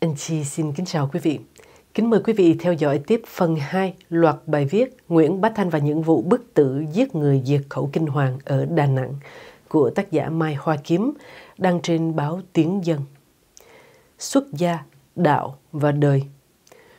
Anh Chi xin kính chào quý vị. Kính mời quý vị theo dõi tiếp phần 2 loạt bài viết Nguyễn Bá Thanh và những vụ bức tử giết người diệt khẩu kinh hoàng ở Đà Nẵng của tác giả Mai Hoa Kiếm đăng trên báo Tiếng Dân. Xuất gia, đạo và đời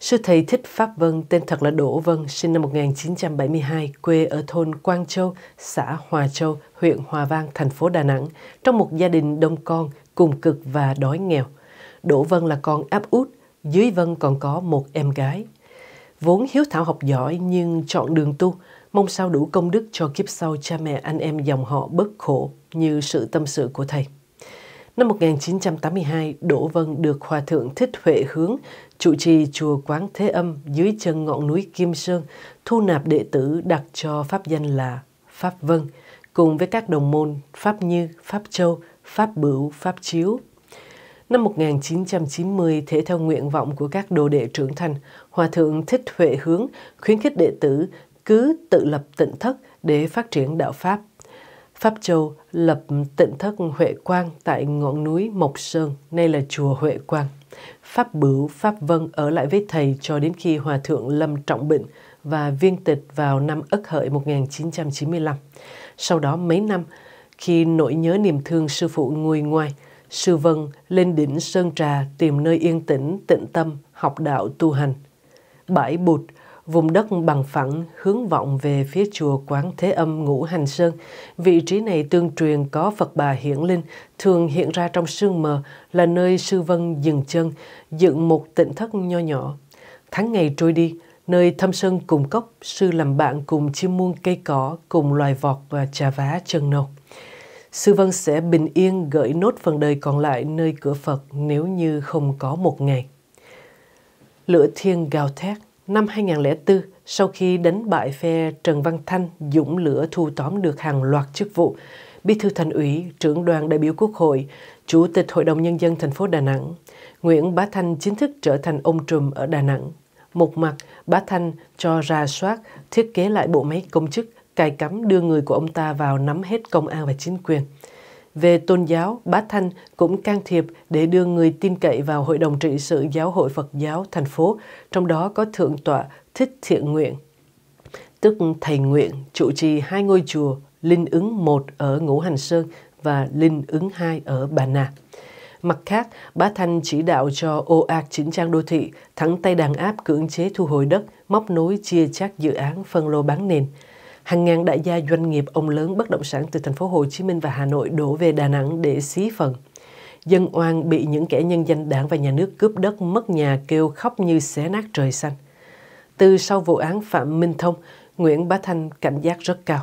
Sư thầy Thích Pháp Vân tên thật là Đỗ Vân, sinh năm 1972, quê ở thôn Quang Châu, xã Hòa Châu, huyện Hòa Vang, thành phố Đà Nẵng, trong một gia đình đông con, cùng cực và đói nghèo. Đỗ Vân là con áp út, dưới Vân còn có một em gái. Vốn hiếu thảo học giỏi nhưng chọn đường tu, mong sao đủ công đức cho kiếp sau cha mẹ anh em dòng họ bất khổ như sự tâm sự của thầy. Năm 1982, Đỗ Vân được Hòa Thượng Thích Huệ Hướng, trụ trì chùa Quán Thế Âm dưới chân ngọn núi Kim Sơn, thu nạp đệ tử đặt cho pháp danh là Pháp Vân, cùng với các đồng môn Pháp Như, Pháp Châu, Pháp Bửu, Pháp Chiếu, Năm 1990, thể theo nguyện vọng của các đồ đệ trưởng thành, Hòa Thượng Thích Huệ Hướng khuyến khích đệ tử cứ tự lập tịnh thất để phát triển đạo Pháp. Pháp Châu lập tịnh thất Huệ Quang tại ngọn núi Mộc Sơn, nay là chùa Huệ Quang. Pháp Bửu, Pháp Vân ở lại với thầy cho đến khi Hòa Thượng Lâm trọng bệnh và viên tịch vào năm Ất Hợi 1995. Sau đó mấy năm, khi nỗi nhớ niềm thương sư phụ nguôi ngoài, Sư Vân lên đỉnh Sơn Trà tìm nơi yên tĩnh, tịnh tâm, học đạo tu hành. Bãi Bụt, vùng đất bằng phẳng hướng vọng về phía chùa Quán Thế Âm Ngũ Hành Sơn. Vị trí này tương truyền có Phật bà Hiển Linh, thường hiện ra trong sương mờ là nơi Sư Vân dừng chân, dựng một tịnh thất nho nhỏ. Tháng ngày trôi đi, nơi thâm sơn cùng cốc, sư làm bạn cùng chim muôn cây cỏ, cùng loài vọt và trà vá chân nâu. Sư Vân sẽ bình yên gửi nốt phần đời còn lại nơi cửa Phật nếu như không có một ngày. Lửa Thiên gào thét Năm 2004, sau khi đánh bại phe Trần Văn Thanh, Dũng Lửa thu tóm được hàng loạt chức vụ, Bí thư Thành ủy, trưởng đoàn đại biểu Quốc hội, Chủ tịch Hội đồng Nhân dân thành phố Đà Nẵng. Nguyễn Bá Thanh chính thức trở thành ông trùm ở Đà Nẵng. Một mặt, Bá Thanh cho ra soát, thiết kế lại bộ máy công chức, cài cắm đưa người của ông ta vào nắm hết công an và chính quyền. Về tôn giáo, Bá Thanh cũng can thiệp để đưa người tin cậy vào Hội đồng trị sự Giáo hội Phật giáo thành phố, trong đó có Thượng tọa Thích Thiện Nguyện, tức Thầy Nguyện, trụ trì hai ngôi chùa Linh Ứng 1 ở Ngũ Hành Sơn và Linh Ứng 2 ở Bà Nà. Mặt khác, Bá Thanh chỉ đạo cho ô ạc chính trang đô thị, thẳng tay đàn áp cưỡng chế thu hồi đất, móc nối chia chác dự án phân lô bán nền – hàng ngàn đại gia doanh nghiệp ông lớn bất động sản từ thành phố Hồ Chí Minh và Hà Nội đổ về Đà Nẵng để xí phần. Dân oan bị những kẻ nhân danh đảng và nhà nước cướp đất mất nhà kêu khóc như xé nát trời xanh. Từ sau vụ án Phạm Minh Thông, Nguyễn Bá Thanh cảnh giác rất cao.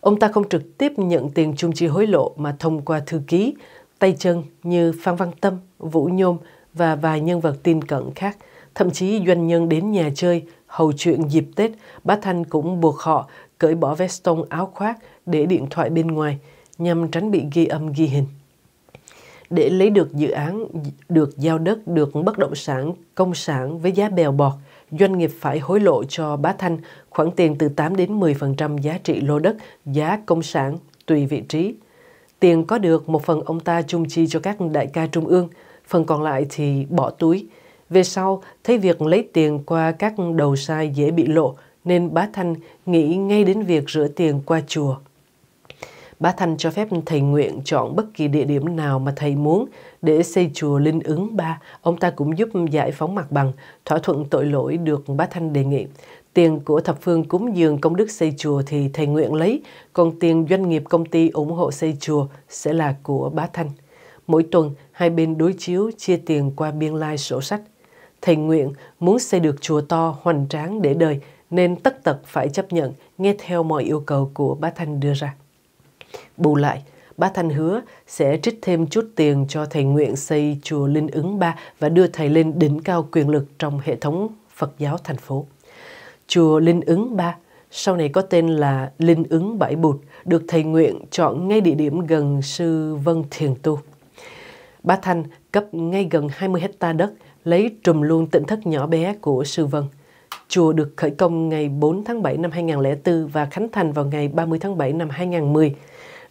Ông ta không trực tiếp nhận tiền chung chi hối lộ mà thông qua thư ký, tay chân như Phan Văn Tâm, Vũ Nhôm và vài nhân vật tin cận khác. Thậm chí doanh nhân đến nhà chơi, hầu chuyện dịp Tết, Bá Thanh cũng buộc họ cởi bỏ veston áo khoác để điện thoại bên ngoài nhằm tránh bị ghi âm ghi hình. Để lấy được dự án, được giao đất, được bất động sản, công sản với giá bèo bọt, doanh nghiệp phải hối lộ cho bá Thanh khoản tiền từ 8 đến 10% giá trị lô đất, giá công sản, tùy vị trí. Tiền có được một phần ông ta chung chi cho các đại ca trung ương, phần còn lại thì bỏ túi. Về sau, thấy việc lấy tiền qua các đầu sai dễ bị lộ, nên bá Thanh nghĩ ngay đến việc rửa tiền qua chùa. Bá Thanh cho phép thầy Nguyện chọn bất kỳ địa điểm nào mà thầy muốn để xây chùa Linh ứng ba. Ông ta cũng giúp giải phóng mặt bằng, thỏa thuận tội lỗi được Bá Thanh đề nghị. Tiền của thập phương cúng dường công đức xây chùa thì thầy Nguyện lấy, còn tiền doanh nghiệp công ty ủng hộ xây chùa sẽ là của Bá Thanh. Mỗi tuần, hai bên đối chiếu chia tiền qua biên lai sổ sách. Thầy Nguyện muốn xây được chùa to, hoành tráng để đời nên tất tật phải chấp nhận nghe theo mọi yêu cầu của bá Thanh đưa ra. Bù lại, bá Thanh hứa sẽ trích thêm chút tiền cho thầy nguyện xây chùa Linh ứng ba và đưa thầy lên đỉnh cao quyền lực trong hệ thống Phật giáo thành phố. Chùa Linh ứng ba sau này có tên là Linh ứng Bãi Bụt, được thầy nguyện chọn ngay địa điểm gần sư Vân Thiền Tu. Bá Thanh cấp ngay gần 20 hecta đất, lấy trùm luôn tỉnh thất nhỏ bé của sư Vân – Chùa được khởi công ngày 4 tháng 7 năm 2004 và khánh thành vào ngày 30 tháng 7 năm 2010.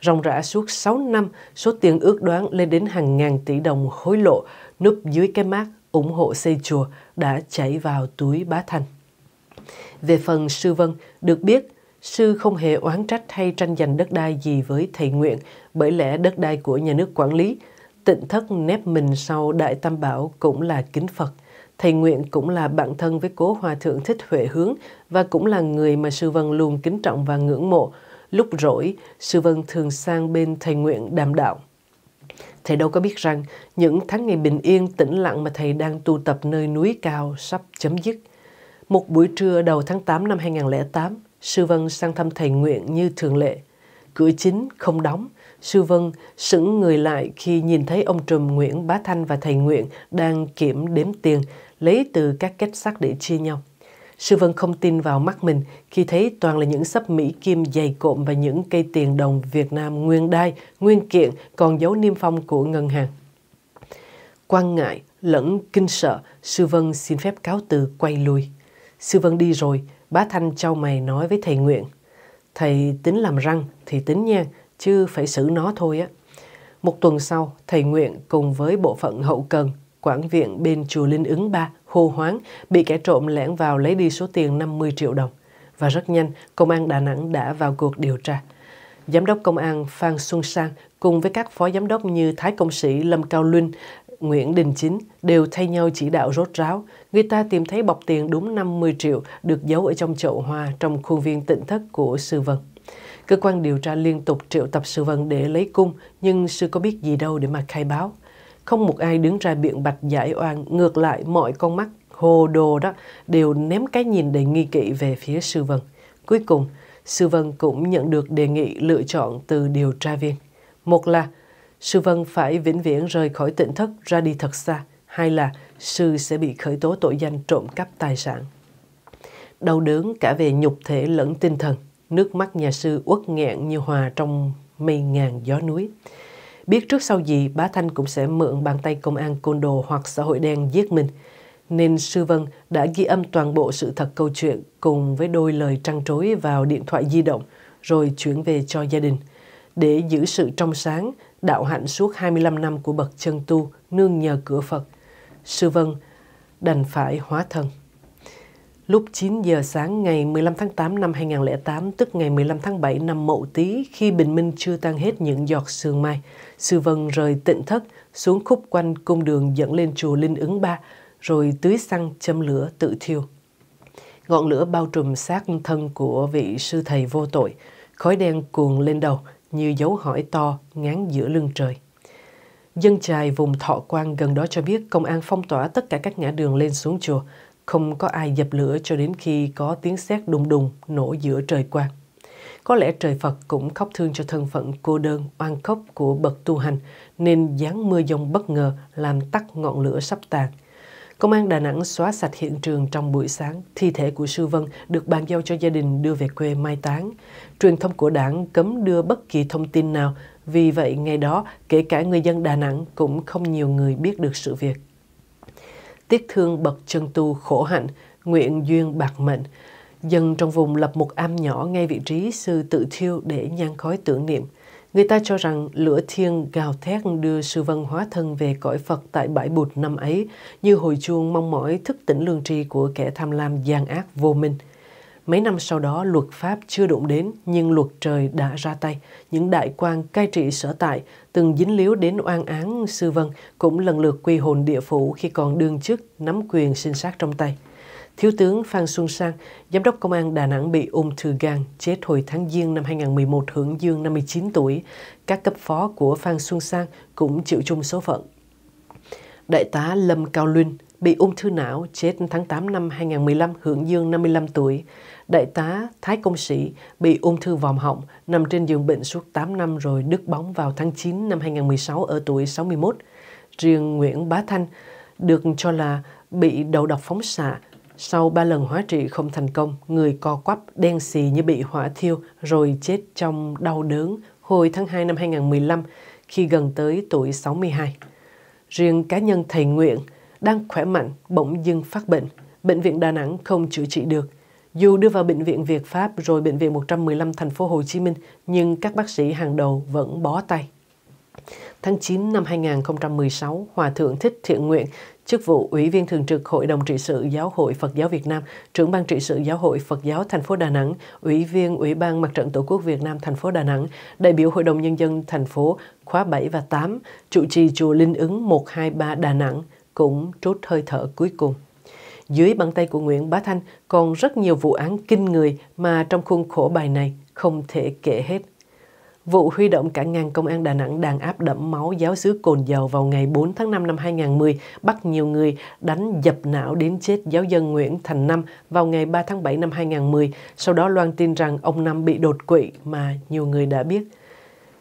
Ròng rã suốt 6 năm, số tiền ước đoán lên đến hàng ngàn tỷ đồng hối lộ núp dưới cái mát ủng hộ xây chùa đã chảy vào túi Bá Thành. Về phần sư Vân, được biết sư không hề oán trách hay tranh giành đất đai gì với thầy Nguyện, bởi lẽ đất đai của nhà nước quản lý, tịnh thất nép mình sau Đại Tam Bảo cũng là kính Phật. Thầy Nguyện cũng là bạn thân với cố hòa thượng Thích Huệ Hướng và cũng là người mà Sư Vân luôn kính trọng và ngưỡng mộ. Lúc rỗi, Sư Vân thường sang bên thầy Nguyện đàm đạo. Thầy đâu có biết rằng những tháng ngày bình yên tĩnh lặng mà thầy đang tu tập nơi núi cao sắp chấm dứt. Một buổi trưa đầu tháng 8 năm 2008, Sư Vân sang thăm thầy Nguyện như thường lệ. Cửa chính không đóng, Sư Vân sững người lại khi nhìn thấy ông trùm Nguyễn Bá Thanh và thầy Nguyện đang kiểm đếm tiền lấy từ các kết sắt để chia nhau. Sư Vân không tin vào mắt mình khi thấy toàn là những sấp Mỹ Kim dày cộm và những cây tiền đồng Việt Nam nguyên đai, nguyên kiện còn dấu niêm phong của ngân hàng. Quan ngại, lẫn kinh sợ, Sư Vân xin phép cáo từ quay lui. Sư Vân đi rồi, bá Thanh trao mày nói với thầy Nguyện. Thầy tính làm răng thì tính nha, chứ phải xử nó thôi á. Một tuần sau, thầy Nguyện cùng với bộ phận hậu cần quảng viện bên chùa Linh Ứng Ba, hô hoáng, bị kẻ trộm lẻn vào lấy đi số tiền 50 triệu đồng. Và rất nhanh, Công an Đà Nẵng đã vào cuộc điều tra. Giám đốc Công an Phan Xuân Sang cùng với các phó giám đốc như Thái Công Sĩ Lâm Cao Linh, Nguyễn Đình Chính đều thay nhau chỉ đạo rốt ráo. Người ta tìm thấy bọc tiền đúng 50 triệu được giấu ở trong chậu hoa trong khuôn viên tịnh thất của Sư Vân. Cơ quan điều tra liên tục triệu tập Sư Vân để lấy cung, nhưng Sư có biết gì đâu để mà khai báo. Không một ai đứng ra biện bạch giải oan, ngược lại mọi con mắt hồ đồ đó đều ném cái nhìn đầy nghi kỵ về phía Sư Vân. Cuối cùng, Sư Vân cũng nhận được đề nghị lựa chọn từ điều tra viên. Một là Sư Vân phải vĩnh viễn rời khỏi tỉnh thất ra đi thật xa. Hai là Sư sẽ bị khởi tố tội danh trộm cắp tài sản. Đau đớn cả về nhục thể lẫn tinh thần. Nước mắt nhà sư uất nghẹn như hòa trong mây ngàn gió núi biết trước sau gì bá Thanh cũng sẽ mượn bàn tay công an côn đồ hoặc xã hội đen giết mình. Nên Sư Vân đã ghi âm toàn bộ sự thật câu chuyện cùng với đôi lời trăn trối vào điện thoại di động rồi chuyển về cho gia đình. Để giữ sự trong sáng, đạo hạnh suốt 25 năm của bậc chân tu nương nhờ cửa Phật. Sư Vân đành phải hóa thân. Lúc 9 giờ sáng ngày 15 tháng 8 năm 2008, tức ngày 15 tháng 7 năm Mậu Tý, khi bình minh chưa tan hết những giọt sương mai, Sư Vân rời tịnh thất xuống khúc quanh cung đường dẫn lên chùa Linh Ứng Ba, rồi tưới xăng châm lửa tự thiêu. Ngọn lửa bao trùm xác thân của vị sư thầy vô tội, khói đen cuồn lên đầu như dấu hỏi to ngán giữa lưng trời. Dân trài vùng Thọ Quang gần đó cho biết công an phong tỏa tất cả các ngã đường lên xuống chùa, không có ai dập lửa cho đến khi có tiếng sét đùng đùng nổ giữa trời quang. Có lẽ trời Phật cũng khóc thương cho thân phận cô đơn, oan khóc của bậc tu hành, nên giáng mưa dông bất ngờ làm tắt ngọn lửa sắp tàn. Công an Đà Nẵng xóa sạch hiện trường trong buổi sáng, thi thể của Sư Vân được bàn giao cho gia đình đưa về quê mai táng. Truyền thông của đảng cấm đưa bất kỳ thông tin nào, vì vậy ngày đó kể cả người dân Đà Nẵng cũng không nhiều người biết được sự việc tiếc thương bậc chân tu khổ hạnh, nguyện duyên bạc mệnh. Dân trong vùng lập một am nhỏ ngay vị trí sư tự thiêu để nhan khói tưởng niệm. Người ta cho rằng lửa thiên gào thét đưa sư văn hóa thân về cõi Phật tại bãi bụt năm ấy, như hồi chuông mong mỏi thức tỉnh lương tri của kẻ tham lam gian ác vô minh. Mấy năm sau đó, luật pháp chưa đụng đến, nhưng luật trời đã ra tay. Những đại quan cai trị sở tại, từng dính líu đến oan án sư vân, cũng lần lượt quy hồn địa phủ khi còn đương chức, nắm quyền sinh sát trong tay. Thiếu tướng Phan Xuân Sang, Giám đốc Công an Đà Nẵng bị ung thư gan, chết hồi tháng Giêng năm 2011, hưởng dương 59 tuổi. Các cấp phó của Phan Xuân Sang cũng chịu chung số phận. Đại tá Lâm Cao Luyên bị ung thư não, chết tháng 8 năm 2015, hưởng dương 55 tuổi. Đại tá Thái Công Sĩ bị ung thư vòm họng, nằm trên giường bệnh suốt 8 năm rồi đứt bóng vào tháng 9 năm 2016 ở tuổi 61. Riêng Nguyễn Bá Thanh được cho là bị đầu độc phóng xạ. Sau 3 lần hóa trị không thành công, người co quắp, đen xì như bị hỏa thiêu rồi chết trong đau đớn hồi tháng 2 năm 2015 khi gần tới tuổi 62. Riêng cá nhân thầy Nguyễn đang khỏe mạnh bỗng dưng phát bệnh, bệnh viện Đà Nẵng không chữa trị được – dù đưa vào bệnh viện Việt Pháp rồi bệnh viện 115 thành phố Hồ Chí Minh, nhưng các bác sĩ hàng đầu vẫn bó tay. Tháng 9 năm 2016, Hòa Thượng Thích Thiện Nguyện, chức vụ Ủy viên Thường trực Hội đồng Trị sự Giáo hội Phật giáo Việt Nam, trưởng ban trị sự Giáo hội Phật giáo thành phố Đà Nẵng, Ủy viên Ủy ban Mặt trận Tổ quốc Việt Nam thành phố Đà Nẵng, đại biểu Hội đồng Nhân dân thành phố khóa 7 và 8, trụ trì chùa Linh ứng 123 Đà Nẵng, cũng trút hơi thở cuối cùng dưới bàn tay của Nguyễn Bá Thanh còn rất nhiều vụ án kinh người mà trong khuôn khổ bài này không thể kể hết. Vụ huy động cả ngàn công an Đà Nẵng đàn áp đẫm máu giáo sứ Cồn Dầu vào ngày 4 tháng 5 năm 2010 bắt nhiều người đánh dập não đến chết giáo dân Nguyễn Thành Năm vào ngày 3 tháng 7 năm 2010. Sau đó loan tin rằng ông Năm bị đột quỵ mà nhiều người đã biết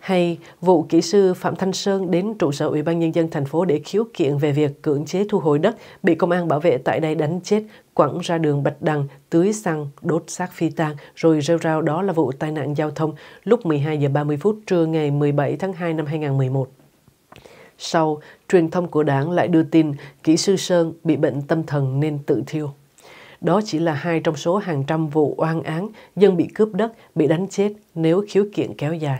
hay vụ kỹ sư Phạm Thanh Sơn đến trụ sở Ủy ban Nhân dân thành phố để khiếu kiện về việc cưỡng chế thu hồi đất bị công an bảo vệ tại đây đánh chết, quẳng ra đường Bạch Đằng, tưới xăng, đốt xác phi tang, rồi rêu rao đó là vụ tai nạn giao thông lúc 12 giờ 30 phút trưa ngày 17 tháng 2 năm 2011. Sau, truyền thông của đảng lại đưa tin kỹ sư Sơn bị bệnh tâm thần nên tự thiêu. Đó chỉ là hai trong số hàng trăm vụ oan án dân bị cướp đất, bị đánh chết nếu khiếu kiện kéo dài.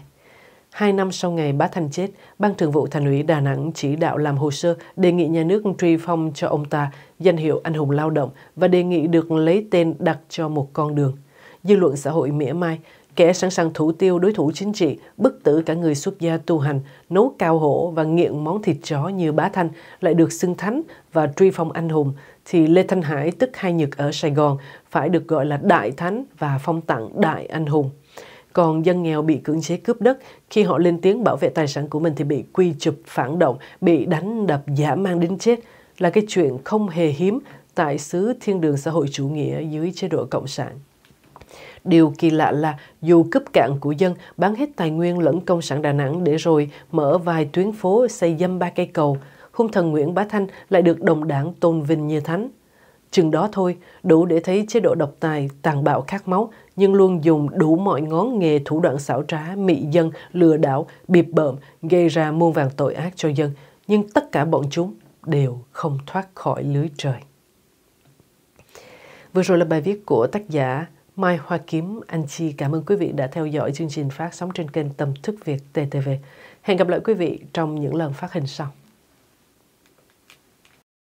Hai năm sau ngày Bá Thanh chết, Ban Thường vụ Thành ủy Đà Nẵng chỉ đạo làm hồ sơ đề nghị nhà nước truy phong cho ông ta danh hiệu anh hùng lao động và đề nghị được lấy tên đặt cho một con đường. Dư luận xã hội mỉa mai, kẻ sẵn sàng thủ tiêu đối thủ chính trị, bức tử cả người xuất gia tu hành, nấu cao hổ và nghiện món thịt chó như Bá Thanh lại được xưng thánh và truy phong anh hùng, thì Lê Thanh Hải tức Hai Nhật ở Sài Gòn phải được gọi là Đại Thánh và phong tặng Đại Anh Hùng. Còn dân nghèo bị cưỡng chế cướp đất, khi họ lên tiếng bảo vệ tài sản của mình thì bị quy chụp phản động, bị đánh đập giả mang đến chết là cái chuyện không hề hiếm tại xứ thiên đường xã hội chủ nghĩa dưới chế độ cộng sản. Điều kỳ lạ là dù cướp cạn của dân bán hết tài nguyên lẫn công sản Đà Nẵng để rồi mở vài tuyến phố xây dâm ba cây cầu, hung thần Nguyễn Bá Thanh lại được đồng đảng tôn vinh như thánh. Chừng đó thôi, đủ để thấy chế độ độc tài, tàn bạo khát máu nhưng luôn dùng đủ mọi ngón nghề thủ đoạn xảo trá, mị dân, lừa đảo, bịp bợm, gây ra muôn vàng tội ác cho dân. Nhưng tất cả bọn chúng đều không thoát khỏi lưới trời. Vừa rồi là bài viết của tác giả Mai Hoa Kiếm. Anh Chi cảm ơn quý vị đã theo dõi chương trình phát sóng trên kênh Tâm Thức Việt TTV. Hẹn gặp lại quý vị trong những lần phát hình sau.